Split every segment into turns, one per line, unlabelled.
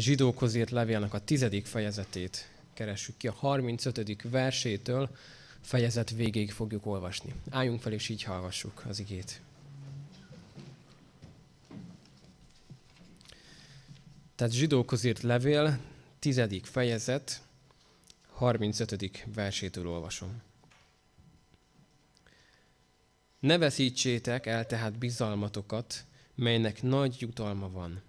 zsidókhoz írt levélnek a tizedik fejezetét keressük ki, a 35. versétől fejezet végéig fogjuk olvasni. Álljunk fel, és így hallgassuk az igét. Tehát zsidókhoz írt levél, tizedik fejezet, 35. versétől olvasom. Ne veszítsétek el tehát bizalmatokat, melynek nagy jutalma van –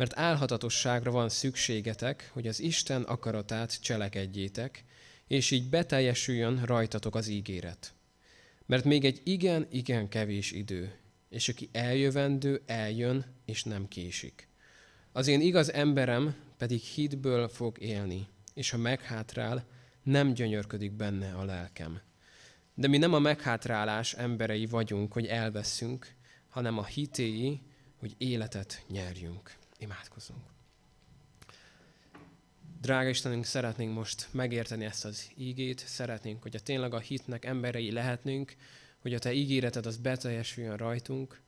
mert álhatatosságra van szükségetek, hogy az Isten akaratát cselekedjétek, és így beteljesüljön rajtatok az ígéret. Mert még egy igen-igen kevés idő, és aki eljövendő, eljön, és nem késik. Az én igaz emberem pedig hitből fog élni, és ha meghátrál, nem gyönyörködik benne a lelkem. De mi nem a meghátrálás emberei vagyunk, hogy elveszünk, hanem a hitéi, hogy életet nyerjünk. Imádkozzunk. Drága Istenünk, szeretnénk most megérteni ezt az ígét, szeretnénk, hogy a tényleg a hitnek emberei lehetnünk, hogy a Te ígéreted az beteljesüljön rajtunk.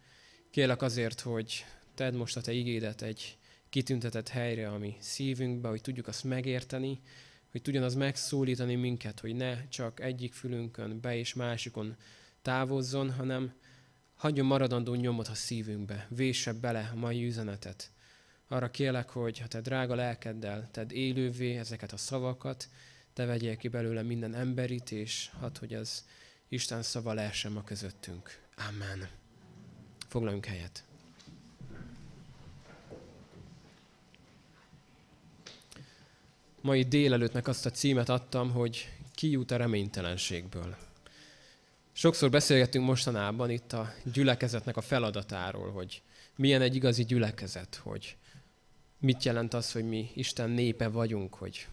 Kérlek azért, hogy tedd most a Te ígédet egy kitüntetett helyre a mi szívünkbe, hogy tudjuk azt megérteni, hogy tudjon az megszólítani minket, hogy ne csak egyik fülünkön be és másikon távozzon, hanem hagyjon maradandó nyomot a szívünkbe, vésse bele a mai üzenetet. Arra kélek, hogy ha te drága lelkeddel tedd élővé ezeket a szavakat, te vegyél ki belőle minden emberit, és hadd, hogy az Isten szava lehessen ma közöttünk. Amen. Foglaljunk helyet. Mai délelőttnek azt a címet adtam, hogy ki jut a reménytelenségből. Sokszor beszélgettünk mostanában itt a gyülekezetnek a feladatáról, hogy milyen egy igazi gyülekezet, hogy mit jelent az, hogy mi Isten népe vagyunk, hogy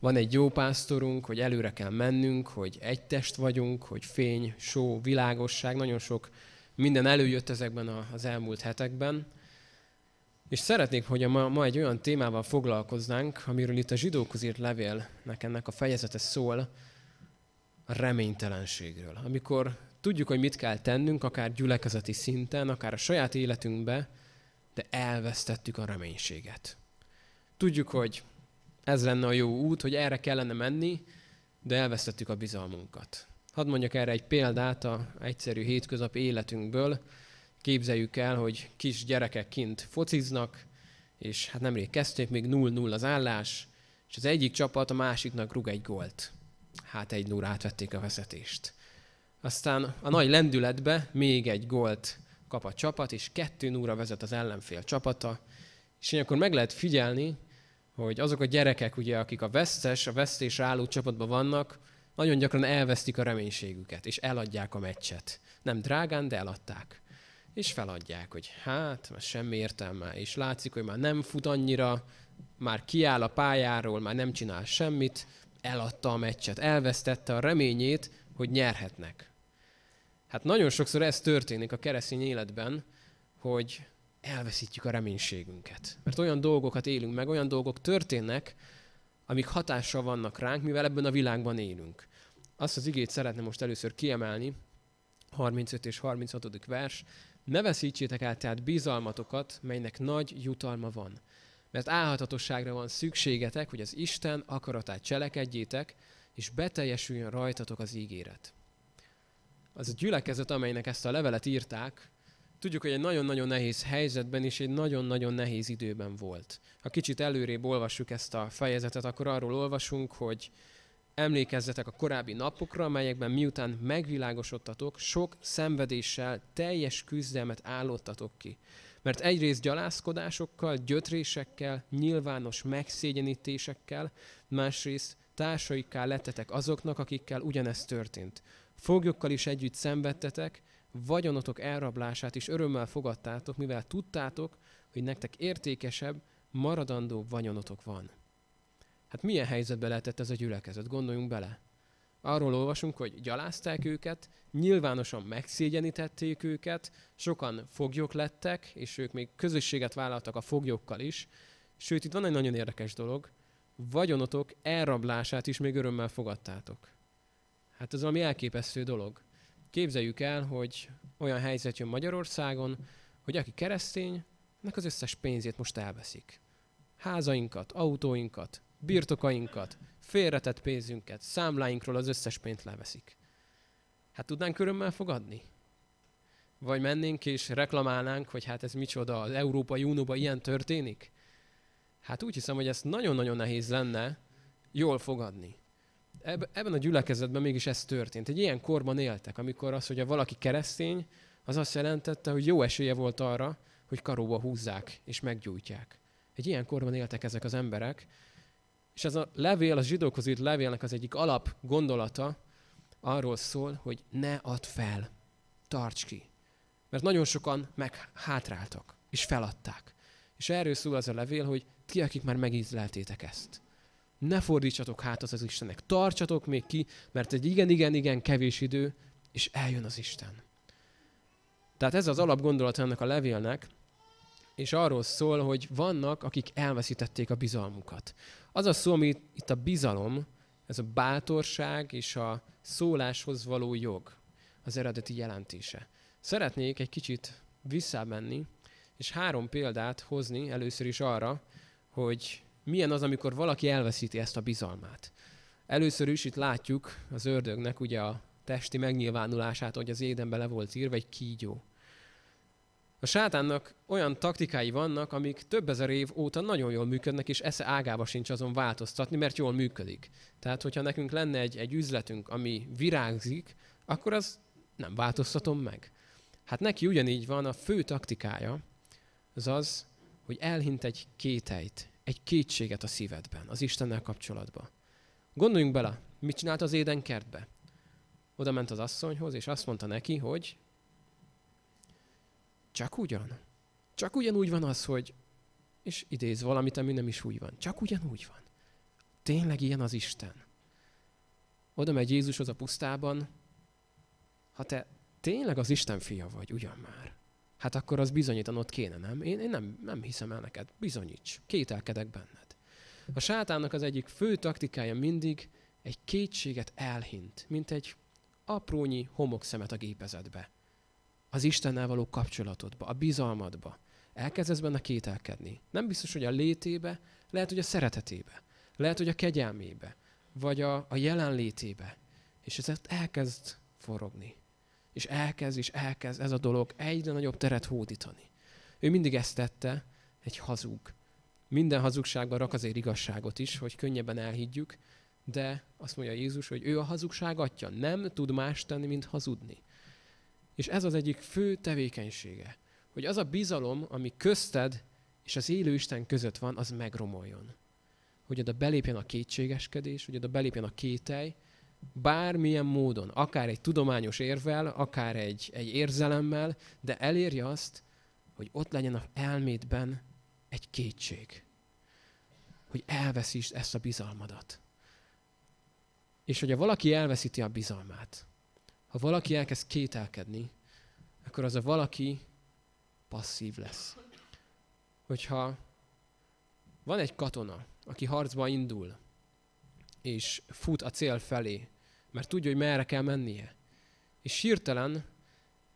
van egy jó pásztorunk, hogy előre kell mennünk, hogy egy test vagyunk, hogy fény, só, világosság, nagyon sok minden előjött ezekben az elmúlt hetekben. És szeretnék, hogy ma, ma egy olyan témával foglalkoznánk, amiről itt a zsidókhoz írt levélnek ennek a fejezete szól, a reménytelenségről. Amikor tudjuk, hogy mit kell tennünk, akár gyülekezeti szinten, akár a saját életünkbe, de elvesztettük a reménységet. Tudjuk, hogy ez lenne a jó út, hogy erre kellene menni, de elvesztettük a bizalmunkat. Hadd mondjak erre egy példát a egyszerű hétköznap életünkből. Képzeljük el, hogy kis gyerekek kint fociznak, és hát nemrég kezdték, még 0-0 az állás, és az egyik csapat a másiknak rúg egy gólt. Hát egy 0 átvették a veszetést. Aztán a nagy lendületbe még egy gólt kap a csapat, és 2 0 vezet az ellenfél csapata, és ilyenkor meg lehet figyelni, hogy azok a gyerekek, ugye, akik a vesztes, a vesztésre álló csapatban vannak, nagyon gyakran elvesztik a reménységüket, és eladják a meccset. Nem drágán, de eladták. És feladják, hogy hát, már semmi értelme, és látszik, hogy már nem fut annyira, már kiáll a pályáról, már nem csinál semmit, eladta a meccset, elvesztette a reményét, hogy nyerhetnek. Hát nagyon sokszor ez történik a keresztény életben, hogy elveszítjük a reménységünket. Mert olyan dolgokat élünk meg, olyan dolgok történnek, amik hatással vannak ránk, mivel ebben a világban élünk. Azt az igét szeretném most először kiemelni, 35 és 36. vers. Ne veszítsétek el tehát bizalmatokat, melynek nagy jutalma van. Mert álhatatosságra van szükségetek, hogy az Isten akaratát cselekedjétek, és beteljesüljön rajtatok az ígéret az a gyülekezet, amelynek ezt a levelet írták, tudjuk, hogy egy nagyon-nagyon nehéz helyzetben és egy nagyon-nagyon nehéz időben volt. Ha kicsit előrébb olvassuk ezt a fejezetet, akkor arról olvasunk, hogy emlékezzetek a korábbi napokra, amelyekben miután megvilágosodtatok, sok szenvedéssel teljes küzdelmet állottatok ki. Mert egyrészt gyalázkodásokkal, gyötrésekkel, nyilvános megszégyenítésekkel, másrészt társaikká lettetek azoknak, akikkel ugyanezt történt. Foglyokkal is együtt szenvedtetek, vagyonotok elrablását is örömmel fogadtátok, mivel tudtátok, hogy nektek értékesebb, maradandó vagyonotok van. Hát milyen helyzetbe lehetett ez a gyülekezet? Gondoljunk bele. Arról olvasunk, hogy gyalázták őket, nyilvánosan megszégyenítették őket, sokan foglyok lettek, és ők még közösséget vállaltak a foglyokkal is. Sőt, itt van egy nagyon érdekes dolog. Vagyonotok elrablását is még örömmel fogadtátok. Hát ez valami elképesztő dolog. Képzeljük el, hogy olyan helyzet jön Magyarországon, hogy aki keresztény, nek az összes pénzét most elveszik. Házainkat, autóinkat, birtokainkat, félretett pénzünket, számláinkról az összes pénzt leveszik. Hát tudnánk örömmel fogadni? Vagy mennénk és reklamálnánk, hogy hát ez micsoda, az Európai Unióban ilyen történik? Hát úgy hiszem, hogy ezt nagyon-nagyon nehéz lenne jól fogadni ebben a gyülekezetben mégis ez történt. Egy ilyen korban éltek, amikor az, hogy valaki keresztény, az azt jelentette, hogy jó esélye volt arra, hogy karóba húzzák és meggyújtják. Egy ilyen korban éltek ezek az emberek, és ez a levél, a zsidókhoz írt levélnek az egyik alap gondolata arról szól, hogy ne add fel, tarts ki. Mert nagyon sokan meghátráltak, és feladták. És erről szól az a levél, hogy ti, akik már megízleltétek ezt, ne fordítsatok hátat az Istennek, tartsatok még ki, mert egy igen, igen, igen kevés idő, és eljön az Isten. Tehát ez az alapgondolat ennek a levélnek, és arról szól, hogy vannak, akik elveszítették a bizalmukat. Az a szó, ami itt a bizalom, ez a bátorság és a szóláshoz való jog, az eredeti jelentése. Szeretnék egy kicsit visszamenni, és három példát hozni először is arra, hogy milyen az, amikor valaki elveszíti ezt a bizalmát. Először is itt látjuk az ördögnek ugye a testi megnyilvánulását, hogy az édenbe le volt írva egy kígyó. A sátánnak olyan taktikái vannak, amik több ezer év óta nagyon jól működnek, és esze ágába sincs azon változtatni, mert jól működik. Tehát, hogyha nekünk lenne egy, egy üzletünk, ami virágzik, akkor az nem változtatom meg. Hát neki ugyanígy van, a fő taktikája az az, hogy elhint egy kételyt, egy kétséget a szívedben, az Istennel kapcsolatban. Gondoljunk bele, mit csinált az Éden kertbe? Oda ment az asszonyhoz, és azt mondta neki, hogy csak ugyan. Csak ugyanúgy van az, hogy, és idéz valamit, ami nem is úgy van. Csak ugyanúgy van. Tényleg ilyen az Isten. Oda megy Jézushoz a pusztában, ha te tényleg az Isten fia vagy, ugyan már hát akkor az bizonyítanod kéne, nem? Én, én nem, nem hiszem el neked. Bizonyíts. Kételkedek benned. A sátának az egyik fő taktikája mindig egy kétséget elhint, mint egy aprónyi homokszemet a gépezetbe. Az Istennel való kapcsolatodba, a bizalmadba. Elkezdesz benne kételkedni. Nem biztos, hogy a létébe, lehet, hogy a szeretetébe, lehet, hogy a kegyelmébe, vagy a, a jelenlétébe. És ez elkezd forogni és elkezd, és elkezd ez a dolog egyre nagyobb teret hódítani. Ő mindig ezt tette, egy hazug. Minden hazugságban rak azért igazságot is, hogy könnyebben elhiggyük, de azt mondja Jézus, hogy ő a hazugság atya, nem tud más tenni, mint hazudni. És ez az egyik fő tevékenysége, hogy az a bizalom, ami közted és az élő Isten között van, az megromoljon. Hogy oda belépjen a kétségeskedés, hogy oda belépjen a kételj, bármilyen módon, akár egy tudományos érvel, akár egy, egy érzelemmel, de elérje azt, hogy ott legyen a elmédben egy kétség. Hogy elveszítsd ezt a bizalmadat. És hogyha valaki elveszíti a bizalmát, ha valaki elkezd kételkedni, akkor az a valaki passzív lesz. Hogyha van egy katona, aki harcba indul, és fut a cél felé, mert tudja, hogy merre kell mennie. És hirtelen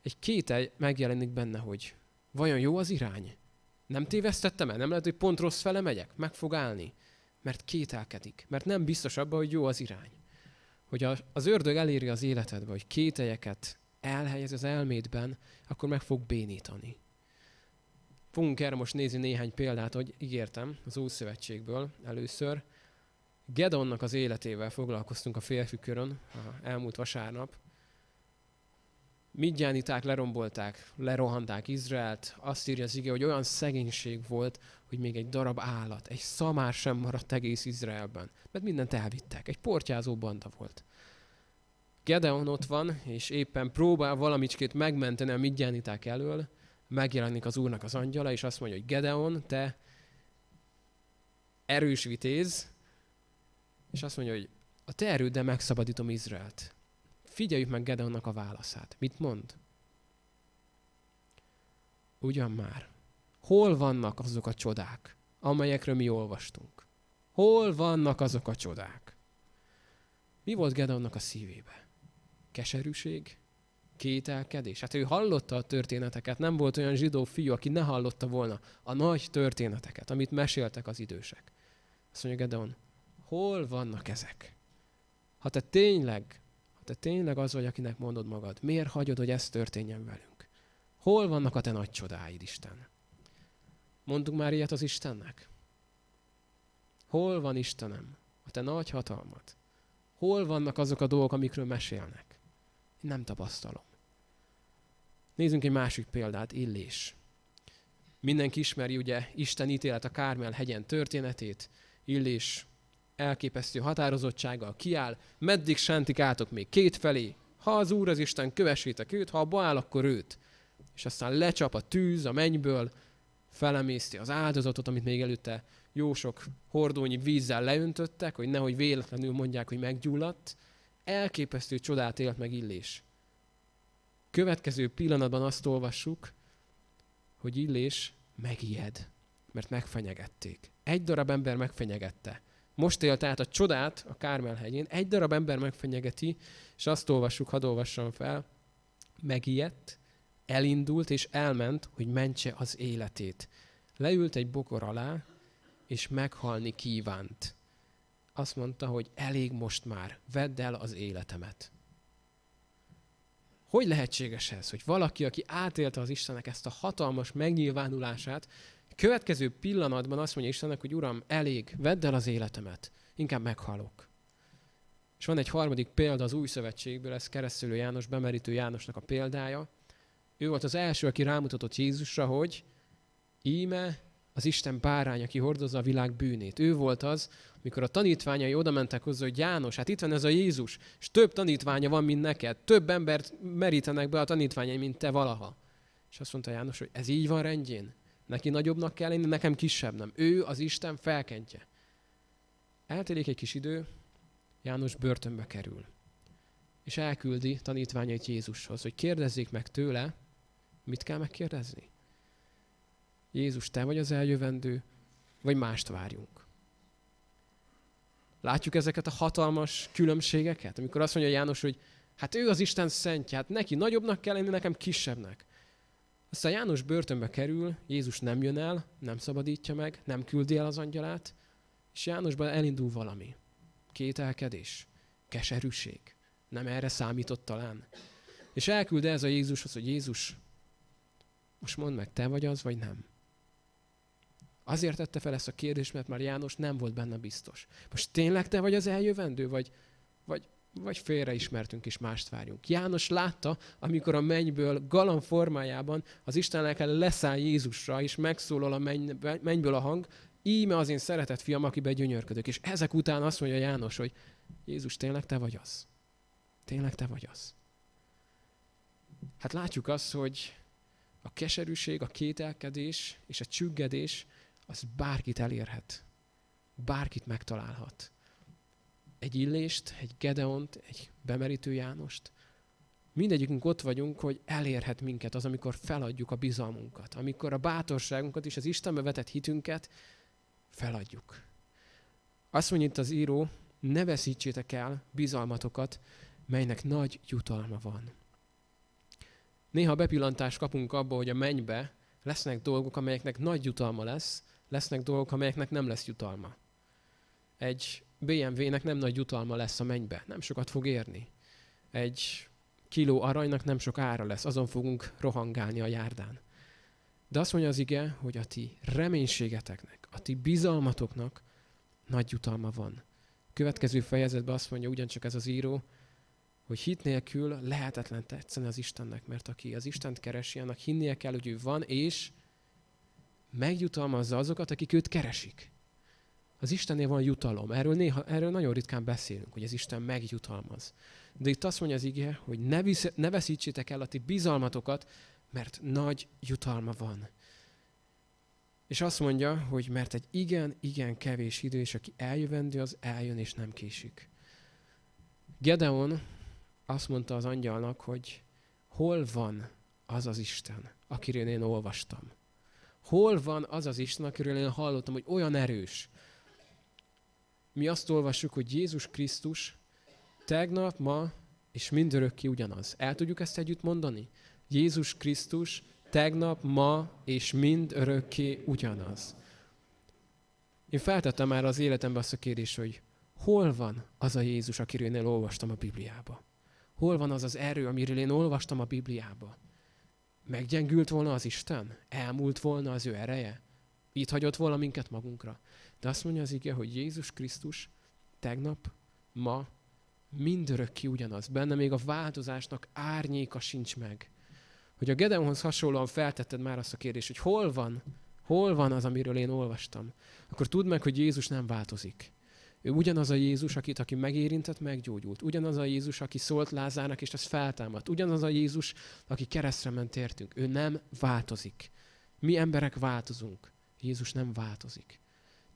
egy kétel megjelenik benne, hogy vajon jó az irány? Nem tévesztettem el? Nem lehet, hogy pont rossz fele megyek? Meg fog állni? Mert kételkedik, mert nem biztos abban, hogy jó az irány. Hogy az ördög eléri az életedbe, hogy kételjeket elhelyez az elmédben, akkor meg fog bénítani. Fogunk erre most nézni néhány példát, hogy ígértem az Ószövetségből először. Gedonnak az életével foglalkoztunk a férfi körön elmúlt vasárnap. Midjániták lerombolták, lerohanták Izraelt. Azt írja az ige, hogy olyan szegénység volt, hogy még egy darab állat, egy szamár sem maradt egész Izraelben. Mert mindent elvittek. Egy portyázó banda volt. Gedeon ott van, és éppen próbál valamicskét megmenteni a midjániták elől. Megjelenik az úrnak az angyala, és azt mondja, hogy Gedeon, te erős vitéz, és azt mondja, hogy a te erőddel megszabadítom Izraelt. Figyeljük meg Gedeonnak a válaszát. Mit mond? Ugyan már. Hol vannak azok a csodák, amelyekről mi olvastunk? Hol vannak azok a csodák? Mi volt Gedeonnak a szívébe? Keserűség? Kételkedés? Hát ő hallotta a történeteket, nem volt olyan zsidó fiú, aki ne hallotta volna a nagy történeteket, amit meséltek az idősek. Azt mondja Gedeon, Hol vannak ezek? Ha te tényleg, ha te tényleg az vagy, akinek mondod magad, miért hagyod, hogy ez történjen velünk? Hol vannak a te nagy csodáid, Isten? Mondtuk már ilyet az Istennek? Hol van Istenem, a te nagy hatalmat? Hol vannak azok a dolgok, amikről mesélnek? Én nem tapasztalom. Nézzünk egy másik példát, Illés. Mindenki ismeri ugye Isten ítélet a Kármel hegyen történetét. Illés elképesztő határozottsággal kiáll, meddig átok még két felé, ha az Úr az Isten kövessétek őt, ha a Baál, akkor őt. És aztán lecsap a tűz a mennyből, felemészti az áldozatot, amit még előtte jó sok hordónyi vízzel leöntöttek, hogy nehogy véletlenül mondják, hogy meggyulladt. Elképesztő csodát élt meg Illés. Következő pillanatban azt olvassuk, hogy Illés megijed, mert megfenyegették. Egy darab ember megfenyegette. Most élt át a csodát a Kármelhegyén, egy darab ember megfenyegeti, és azt olvassuk, hadd olvassam fel, megijedt, elindult és elment, hogy mentse az életét. Leült egy bokor alá, és meghalni kívánt. Azt mondta, hogy elég most már, vedd el az életemet. Hogy lehetséges ez, hogy valaki, aki átélte az Istennek ezt a hatalmas megnyilvánulását, következő pillanatban azt mondja Istennek, hogy Uram, elég, vedd el az életemet, inkább meghalok. És van egy harmadik példa az új szövetségből, ez keresztülő János, bemerítő Jánosnak a példája. Ő volt az első, aki rámutatott Jézusra, hogy íme az Isten bárány, aki hordozza a világ bűnét. Ő volt az, mikor a tanítványai oda mentek hozzá, hogy János, hát itt van ez a Jézus, és több tanítványa van, mint neked. Több embert merítenek be a tanítványai, mint te valaha. És azt mondta János, hogy ez így van rendjén. Neki nagyobbnak kell lenni, nekem kisebb nem. Ő az Isten felkentje. Eltelik egy kis idő, János börtönbe kerül. És elküldi tanítványait Jézushoz, hogy kérdezzék meg tőle, mit kell megkérdezni. Jézus, te vagy az eljövendő, vagy mást várjunk. Látjuk ezeket a hatalmas különbségeket, amikor azt mondja János, hogy hát ő az Isten szentje, hát neki nagyobbnak kell lenni, nekem kisebbnek. Aztán János börtönbe kerül, Jézus nem jön el, nem szabadítja meg, nem küldi el az angyalát, és Jánosban elindul valami. Kételkedés, keserűség. Nem erre számított talán. És elküld ez a Jézushoz, hogy Jézus, most mondd meg, te vagy az, vagy nem. Azért tette fel ezt a kérdést, mert már János nem volt benne biztos. Most tényleg te vagy az eljövendő, vagy, vagy vagy félreismertünk és mást várjunk. János látta, amikor a mennyből galam formájában az Isten lelke leszáll Jézusra, és megszólal a mennyből a hang, íme az én szeretett fiam, akiben gyönyörködök. És ezek után azt mondja János, hogy Jézus, tényleg te vagy az? Tényleg te vagy az? Hát látjuk azt, hogy a keserűség, a kételkedés és a csüggedés az bárkit elérhet. Bárkit megtalálhat egy Illést, egy Gedeont, egy Bemerítő Jánost. Mindegyikünk ott vagyunk, hogy elérhet minket az, amikor feladjuk a bizalmunkat, amikor a bátorságunkat és az Istenbe vetett hitünket feladjuk. Azt mondja itt az író, ne veszítsétek el bizalmatokat, melynek nagy jutalma van. Néha bepillantást kapunk abba, hogy a mennybe lesznek dolgok, amelyeknek nagy jutalma lesz, lesznek dolgok, amelyeknek nem lesz jutalma. Egy BMW-nek nem nagy jutalma lesz a mennybe, nem sokat fog érni. Egy kiló aranynak nem sok ára lesz, azon fogunk rohangálni a járdán. De azt mondja az ige, hogy a ti reménységeteknek, a ti bizalmatoknak nagy jutalma van. Következő fejezetben azt mondja ugyancsak ez az író, hogy hit nélkül lehetetlen tetszeni az Istennek, mert aki az Istent keresi, annak hinnie kell, hogy ő van, és megjutalmazza azokat, akik őt keresik. Az Istennél van jutalom. Erről, néha, erről nagyon ritkán beszélünk, hogy az Isten megjutalmaz. De itt azt mondja az ige, hogy ne, visz, ne veszítsétek el a ti bizalmatokat, mert nagy jutalma van. És azt mondja, hogy mert egy igen, igen kevés idő, és aki eljövendő, az eljön és nem késik. Gedeon azt mondta az angyalnak, hogy hol van az az Isten, akiről én olvastam? Hol van az az Isten, akiről én hallottam, hogy olyan erős, mi azt olvassuk, hogy Jézus Krisztus tegnap, ma és mindörökké ugyanaz. El tudjuk ezt együtt mondani? Jézus Krisztus tegnap, ma és mindörökké ugyanaz. Én feltettem már az életembe azt a kérdést, hogy hol van az a Jézus, akiről én olvastam a Bibliába? Hol van az az erő, amiről én olvastam a Bibliába? Meggyengült volna az Isten? Elmúlt volna az ő ereje? Itt hagyott volna minket magunkra? De azt mondja az ige, hogy Jézus Krisztus tegnap, ma, mindörökké ugyanaz. Benne még a változásnak árnyéka sincs meg. Hogy a Gedeonhoz hasonlóan feltetted már azt a kérdést, hogy hol van, hol van az, amiről én olvastam, akkor tudd meg, hogy Jézus nem változik. Ő ugyanaz a Jézus, akit, aki megérintett, meggyógyult. Ugyanaz a Jézus, aki szólt Lázárnak, és az feltámadt. Ugyanaz a Jézus, aki keresztre ment értünk. Ő nem változik. Mi emberek változunk. Jézus nem változik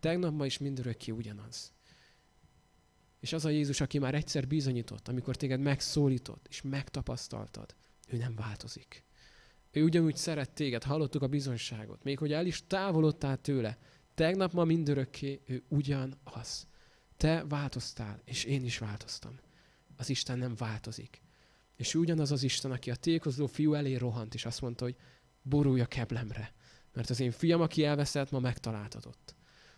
tegnap, ma is mindörökké ugyanaz. És az a Jézus, aki már egyszer bizonyított, amikor téged megszólított és megtapasztaltad, ő nem változik. Ő ugyanúgy szeret téged, hallottuk a bizonyságot. Még hogy el is távolodtál tőle, tegnap, ma mindörökké ő ugyanaz. Te változtál, és én is változtam. Az Isten nem változik. És ugyanaz az Isten, aki a tékozló fiú elé rohant, és azt mondta, hogy borulj a keblemre, mert az én fiam, aki elveszett, ma megtaláltatott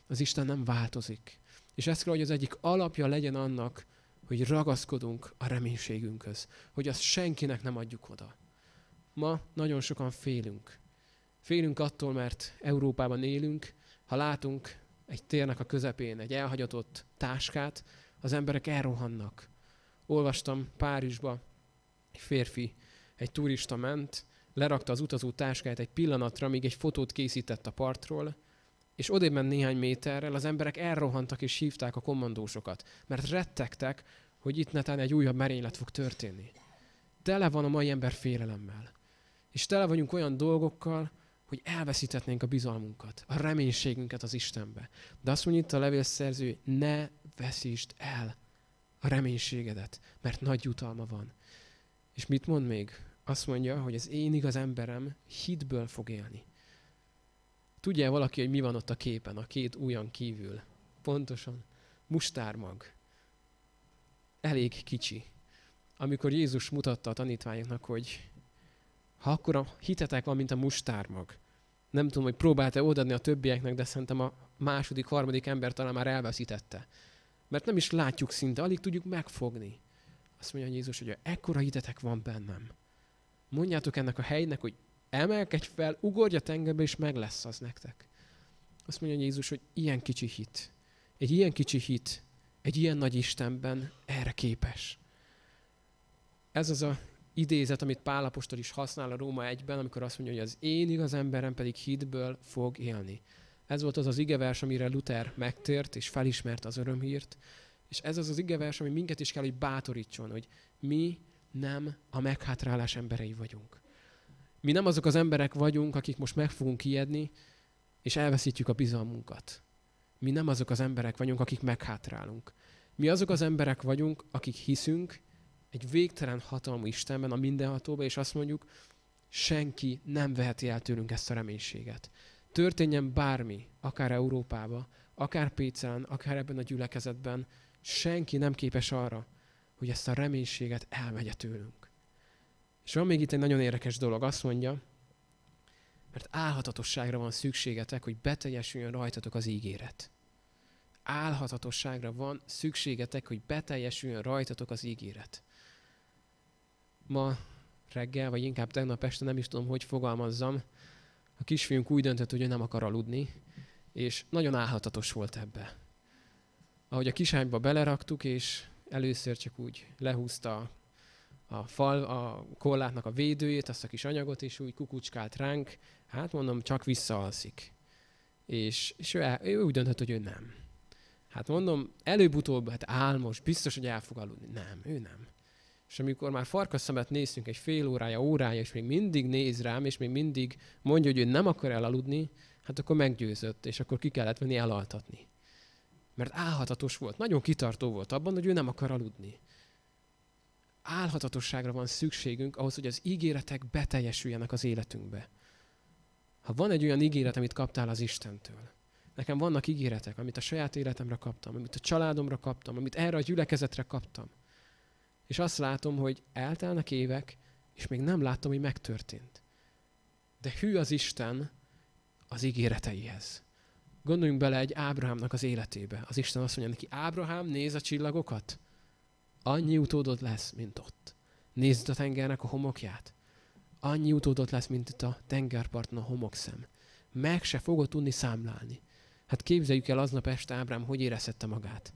az Isten nem változik. És ez kell, hogy az egyik alapja legyen annak, hogy ragaszkodunk a reménységünkhöz, hogy azt senkinek nem adjuk oda. Ma nagyon sokan félünk. Félünk attól, mert Európában élünk, ha látunk egy térnek a közepén egy elhagyatott táskát, az emberek elrohannak. Olvastam Párizsba, egy férfi, egy turista ment, lerakta az utazó táskáját egy pillanatra, míg egy fotót készített a partról, és odébb ment néhány méterrel, az emberek elrohantak és hívták a kommandósokat, mert rettegtek, hogy itt netán egy újabb merénylet fog történni. Tele van a mai ember félelemmel. És tele vagyunk olyan dolgokkal, hogy elveszíthetnénk a bizalmunkat, a reménységünket az Istenbe. De azt mondja itt a levélszerző, ne veszítsd el a reménységedet, mert nagy jutalma van. És mit mond még? Azt mondja, hogy az én igaz emberem hitből fog élni. Tudja valaki, hogy mi van ott a képen, a két ujjan kívül? Pontosan. Mustármag. Elég kicsi. Amikor Jézus mutatta a tanítványoknak, hogy ha akkor a hitetek van, mint a mustármag. Nem tudom, hogy próbálta odaadni a többieknek, de szerintem a második, harmadik ember talán már elveszítette. Mert nem is látjuk szinte, alig tudjuk megfogni. Azt mondja Jézus, hogy ekkora hitetek van bennem. Mondjátok ennek a helynek, hogy emelkedj fel, ugorj a tengerbe, és meg lesz az nektek. Azt mondja Jézus, hogy ilyen kicsi hit, egy ilyen kicsi hit, egy ilyen nagy Istenben erre képes. Ez az a idézet, amit Lapostor is használ a Róma 1-ben, amikor azt mondja, hogy az én igaz emberem pedig hitből fog élni. Ez volt az az igevers, amire Luther megtért és felismert az örömhírt, és ez az az igevers, ami minket is kell, hogy bátorítson, hogy mi nem a meghátrálás emberei vagyunk mi nem azok az emberek vagyunk, akik most meg fogunk ijedni, és elveszítjük a bizalmunkat. Mi nem azok az emberek vagyunk, akik meghátrálunk. Mi azok az emberek vagyunk, akik hiszünk egy végtelen hatalmú Istenben, a mindenhatóban, és azt mondjuk, senki nem veheti el tőlünk ezt a reménységet. Történjen bármi, akár Európába, akár Pécen, akár ebben a gyülekezetben, senki nem képes arra, hogy ezt a reménységet elmegye tőlünk. És van még itt egy nagyon érdekes dolog, azt mondja, mert álhatatosságra van szükségetek, hogy beteljesüljön rajtatok az ígéret. Álhatatosságra van szükségetek, hogy beteljesüljön rajtatok az ígéret. Ma reggel, vagy inkább tegnap este, nem is tudom, hogy fogalmazzam, a kisfiunk úgy döntött, hogy ő nem akar aludni, és nagyon álhatatos volt ebbe. Ahogy a kisányba beleraktuk, és először csak úgy lehúzta a a fal, a korlátnak a védőjét, azt a kis anyagot, és úgy kukucskált ránk, hát mondom, csak visszaalszik. És, és ő, ő úgy döntött, hogy ő nem. Hát mondom, előbb-utóbb, hát álmos, biztos, hogy el fog aludni. Nem, ő nem. És amikor már farkas néztünk egy fél órája, órája, és még mindig néz rám, és még mindig mondja, hogy ő nem akar elaludni, hát akkor meggyőzött, és akkor ki kellett venni elaltatni. Mert álhatatos volt, nagyon kitartó volt abban, hogy ő nem akar aludni álhatatosságra van szükségünk ahhoz, hogy az ígéretek beteljesüljenek az életünkbe. Ha van egy olyan ígéret, amit kaptál az Istentől, nekem vannak ígéretek, amit a saját életemre kaptam, amit a családomra kaptam, amit erre a gyülekezetre kaptam. És azt látom, hogy eltelnek évek, és még nem látom, hogy megtörtént. De hű az Isten az ígéreteihez. Gondoljunk bele egy Ábrahámnak az életébe. Az Isten azt mondja neki, Ábrahám, néz a csillagokat. Annyi utódod lesz, mint ott. Nézd a tengernek a homokját. Annyi utódod lesz, mint itt a tengerparton a homokszem. Meg se fogod tudni számlálni. Hát képzeljük el aznap este Ábrám, hogy érezhette magát.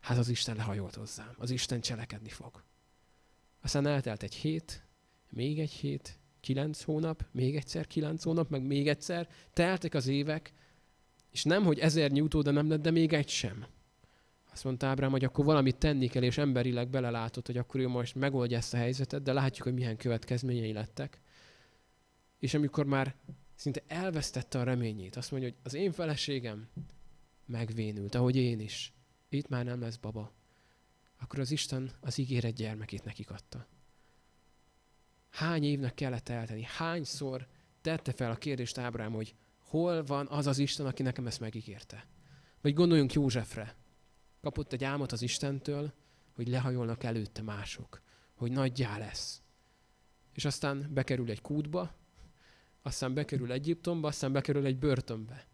Hát az Isten lehajolt hozzám. Az Isten cselekedni fog. Aztán eltelt egy hét, még egy hét, kilenc hónap, még egyszer kilenc hónap, meg még egyszer. Teltek az évek, és nem, hogy ezer nyújtó, de nem lett, de még egy sem. Azt mondta Ábrám, hogy akkor valamit tenni kell, és emberileg belelátott, hogy akkor ő most megoldja ezt a helyzetet, de látjuk, hogy milyen következményei lettek. És amikor már szinte elvesztette a reményét, azt mondja, hogy az én feleségem megvénült, ahogy én is. Itt már nem lesz baba. Akkor az Isten az ígéret gyermekét nekik adta. Hány évnek kellett eltenni? Hányszor tette fel a kérdést Ábrám, hogy hol van az az Isten, aki nekem ezt megígérte? Vagy gondoljunk Józsefre, Kapott egy álmot az Istentől, hogy lehajolnak előtte mások, hogy nagyjá lesz. És aztán bekerül egy kútba, aztán bekerül Egyiptomba, aztán bekerül egy börtönbe.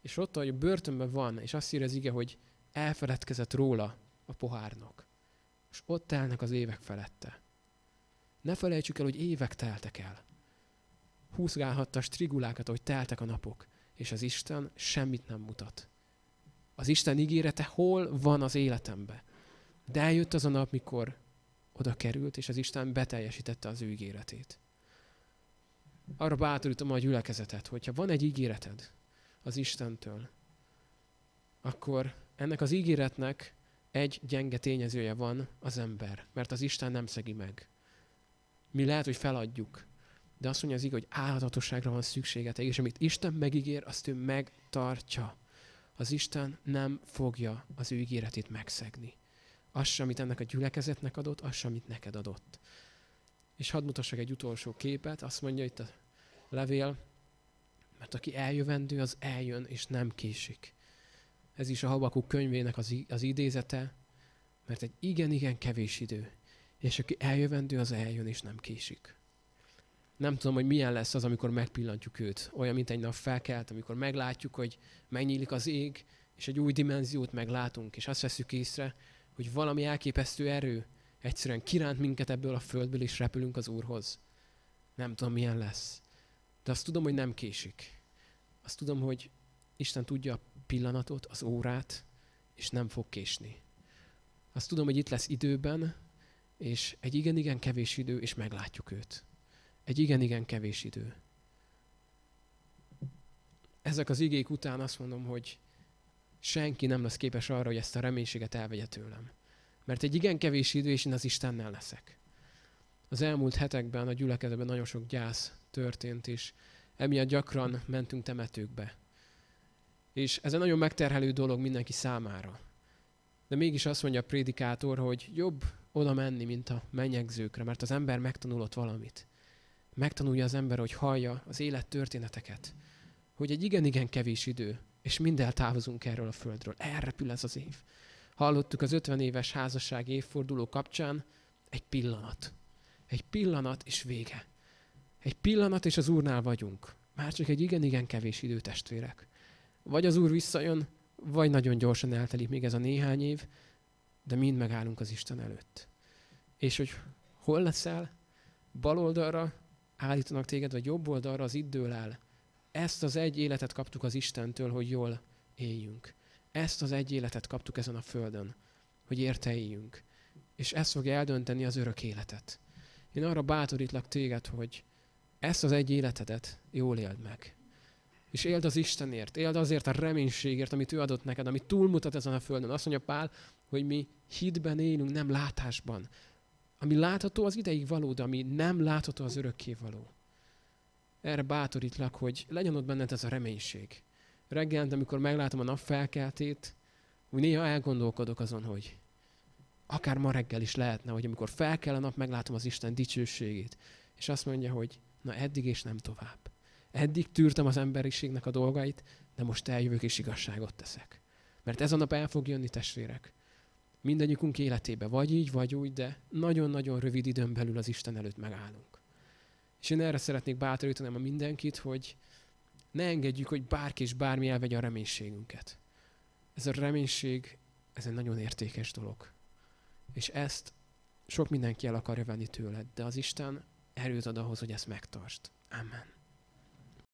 És ott, ahogy a börtönben van, és azt írja az ige, hogy elfeledkezett róla a pohárnok. És ott elnek az évek felette. Ne felejtsük el, hogy évek teltek el. Húzgálhatta a strigulákat, ahogy teltek a napok, és az Isten semmit nem mutat az Isten ígérete hol van az életembe. De eljött az a nap, mikor oda került, és az Isten beteljesítette az ő ígéretét. Arra bátorítom a gyülekezetet, hogyha van egy ígéreted az Istentől, akkor ennek az ígéretnek egy gyenge tényezője van az ember, mert az Isten nem szegi meg. Mi lehet, hogy feladjuk, de azt mondja az ige, hogy áldatosságra van szükségetek, és amit Isten megígér, azt ő megtartja az Isten nem fogja az ő ígéretét megszegni. Az, amit ennek a gyülekezetnek adott, az, amit neked adott. És hadd mutassak egy utolsó képet, azt mondja itt a levél, mert aki eljövendő, az eljön, és nem késik. Ez is a Habakuk könyvének az, az idézete, mert egy igen-igen kevés idő, és aki eljövendő, az eljön, és nem késik nem tudom, hogy milyen lesz az, amikor megpillantjuk őt. Olyan, mint egy nap felkelt, amikor meglátjuk, hogy megnyílik az ég, és egy új dimenziót meglátunk, és azt veszük észre, hogy valami elképesztő erő egyszerűen kiránt minket ebből a földből, és repülünk az Úrhoz. Nem tudom, milyen lesz. De azt tudom, hogy nem késik. Azt tudom, hogy Isten tudja a pillanatot, az órát, és nem fog késni. Azt tudom, hogy itt lesz időben, és egy igen-igen kevés idő, és meglátjuk őt egy igen-igen kevés idő. Ezek az igék után azt mondom, hogy senki nem lesz képes arra, hogy ezt a reménységet elvegye tőlem. Mert egy igen kevés idő, és én az Istennel leszek. Az elmúlt hetekben a gyülekezetben nagyon sok gyász történt, és emiatt gyakran mentünk temetőkbe. És ez egy nagyon megterhelő dolog mindenki számára. De mégis azt mondja a prédikátor, hogy jobb oda menni, mint a menyegzőkre, mert az ember megtanulott valamit megtanulja az ember, hogy hallja az élet történeteket, hogy egy igen-igen kevés idő, és mindel távozunk erről a földről. Elrepül ez az év. Hallottuk az 50 éves házasság évforduló kapcsán, egy pillanat. Egy pillanat és vége. Egy pillanat és az Úrnál vagyunk. Már csak egy igen-igen kevés idő testvérek. Vagy az Úr visszajön, vagy nagyon gyorsan eltelik még ez a néhány év, de mind megállunk az Isten előtt. És hogy hol leszel, bal oldalra állítanak téged, vagy jobb oldalra az idől el. Ezt az egy életet kaptuk az Istentől, hogy jól éljünk. Ezt az egy életet kaptuk ezen a földön, hogy érte éljünk. És ez fogja eldönteni az örök életet. Én arra bátorítlak téged, hogy ezt az egy életedet jól éld meg. És éld az Istenért, éld azért a reménységért, amit ő adott neked, amit túlmutat ezen a földön. Azt mondja Pál, hogy mi hitben élünk, nem látásban. Ami látható az ideig való, de ami nem látható az örökké való. Erre bátorítlak, hogy legyen ott benned ez a reménység. Reggel, amikor meglátom a nap felkeltét, úgy néha elgondolkodok azon, hogy akár ma reggel is lehetne, hogy amikor kell a nap, meglátom az Isten dicsőségét. És azt mondja, hogy na eddig és nem tovább. Eddig tűrtem az emberiségnek a dolgait, de most eljövök és igazságot teszek. Mert ez a nap el fog jönni, testvérek mindegyikünk életébe, vagy így, vagy úgy, de nagyon-nagyon rövid időn belül az Isten előtt megállunk. És én erre szeretnék bátorítani a mindenkit, hogy ne engedjük, hogy bárki és bármi elvegye a reménységünket. Ez a reménység, ez egy nagyon értékes dolog. És ezt sok mindenki el akarja venni tőled, de az Isten erőt ad ahhoz, hogy ezt megtartsd. Amen.